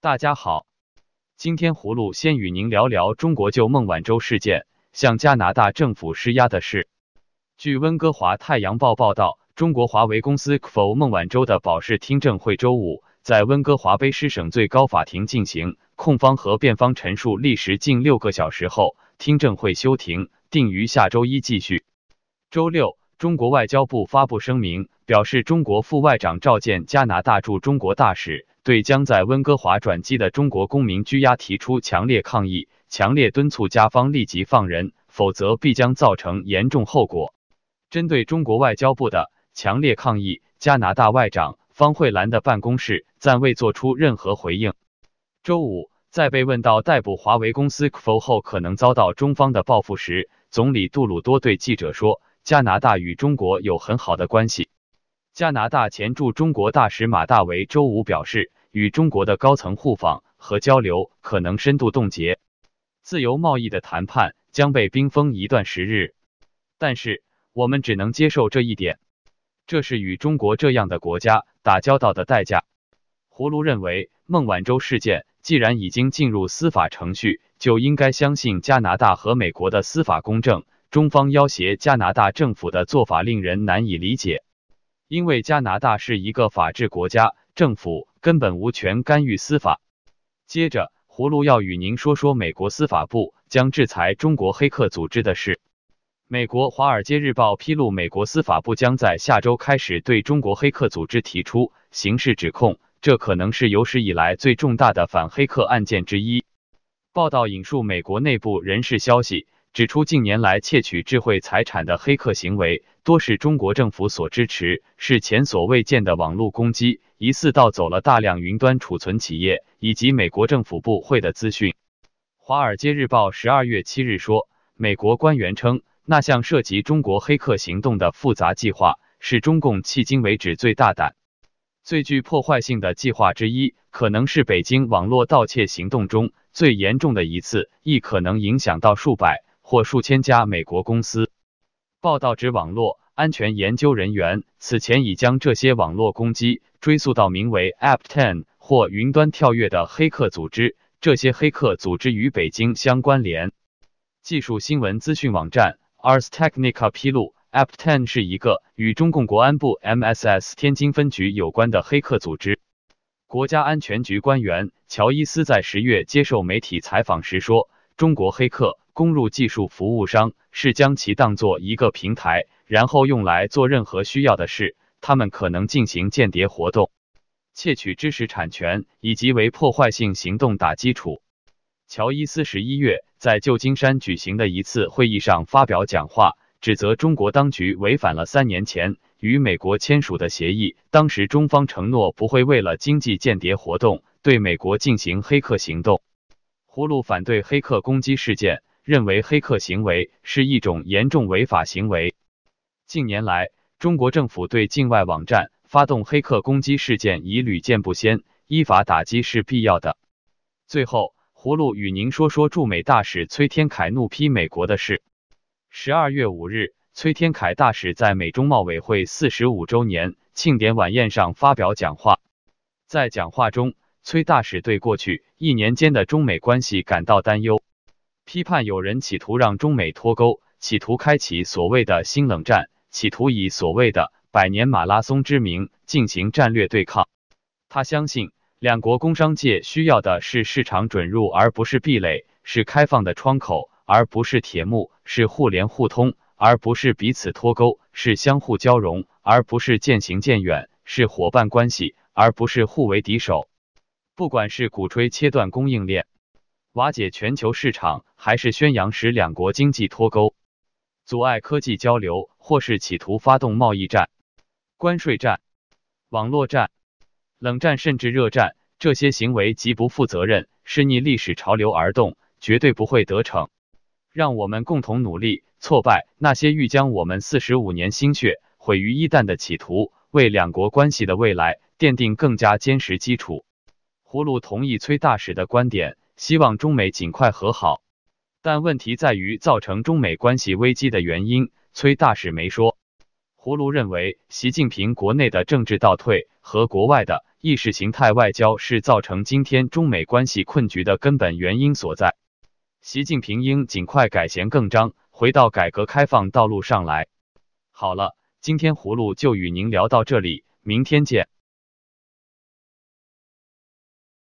大家好，今天葫芦先与您聊聊中国就孟晚舟事件向加拿大政府施压的事。据温哥华太阳报报道，中国华为公司否孟晚舟的保释听证会周五在温哥华卑诗省最高法庭进行，控方和辩方陈述历时近六个小时后，听证会休庭，定于下周一继续。周六，中国外交部发布声明，表示中国副外长召见加拿大驻中国大使。对将在温哥华转机的中国公民拘押提出强烈抗议，强烈敦促加方立即放人，否则必将造成严重后果。针对中国外交部的强烈抗议，加拿大外长方慧兰的办公室暂未作出任何回应。周五，在被问到逮捕华为公司否后可能遭到中方的报复时，总理杜鲁多对记者说：“加拿大与中国有很好的关系。”加拿大前驻中国大使马大为周五表示。与中国的高层互访和交流可能深度冻结，自由贸易的谈判将被冰封一段时日。但是，我们只能接受这一点，这是与中国这样的国家打交道的代价。胡卢认为，孟晚舟事件既然已经进入司法程序，就应该相信加拿大和美国的司法公正。中方要挟加拿大政府的做法令人难以理解，因为加拿大是一个法治国家，政府。根本无权干预司法。接着，葫芦要与您说说美国司法部将制裁中国黑客组织的事。美国《华尔街日报》披露，美国司法部将在下周开始对中国黑客组织提出刑事指控，这可能是有史以来最重大的反黑客案件之一。报道引述美国内部人士消息。指出，近年来窃取智慧财产的黑客行为多是中国政府所支持，是前所未见的网络攻击，疑似盗走了大量云端储存企业以及美国政府部会的资讯。《华尔街日报》十二月七日说，美国官员称，那项涉及中国黑客行动的复杂计划是中共迄今为止最大胆、最具破坏性的计划之一，可能是北京网络盗窃行动中最严重的一次，亦可能影响到数百。或数千家美国公司。报道指，网络安全研究人员此前已将这些网络攻击追溯到名为 AppTen 或“云端跳跃”的黑客组织。这些黑客组织与北京相关联。技术新闻资讯网站 Ars Technica 披露，AppTen 是一个与中共国安部 MSS 天津分局有关的黑客组织。国家安全局官员乔伊斯在十月接受媒体采访时说：“中国黑客。”攻入技术服务商是将其当做一个平台，然后用来做任何需要的事。他们可能进行间谍活动、窃取知识产权，以及为破坏性行动打基础。乔伊斯十一月在旧金山举行的一次会议上发表讲话，指责中国当局违反了三年前与美国签署的协议。当时中方承诺不会为了经济间谍活动对美国进行黑客行动。葫芦反对黑客攻击事件。认为黑客行为是一种严重违法行为。近年来，中国政府对境外网站发动黑客攻击事件已屡见不鲜，依法打击是必要的。最后，葫芦与您说说驻美大使崔天凯怒批美国的事。十二月五日，崔天凯大使在美中贸委会四十五周年庆典晚宴上发表讲话，在讲话中，崔大使对过去一年间的中美关系感到担忧。批判有人企图让中美脱钩，企图开启所谓的新冷战，企图以所谓的百年马拉松之名进行战略对抗。他相信，两国工商界需要的是市场准入，而不是壁垒；是开放的窗口，而不是铁幕；是互联互通，而不是彼此脱钩；是相互交融，而不是渐行渐远；是伙伴关系，而不是互为敌手。不管是鼓吹切断供应链。瓦解全球市场，还是宣扬使两国经济脱钩，阻碍科技交流，或是企图发动贸易战、关税战、网络战、冷战甚至热战，这些行为极不负责任，是逆历史潮流而动，绝对不会得逞。让我们共同努力，挫败那些欲将我们四十五年心血毁于一旦的企图，为两国关系的未来奠定更加坚实基础。葫芦同意崔大使的观点。希望中美尽快和好，但问题在于造成中美关系危机的原因，崔大使没说。胡卢认为，习近平国内的政治倒退和国外的意识形态外交是造成今天中美关系困局的根本原因所在。习近平应尽快改弦更张，回到改革开放道路上来。好了，今天葫芦就与您聊到这里，明天见。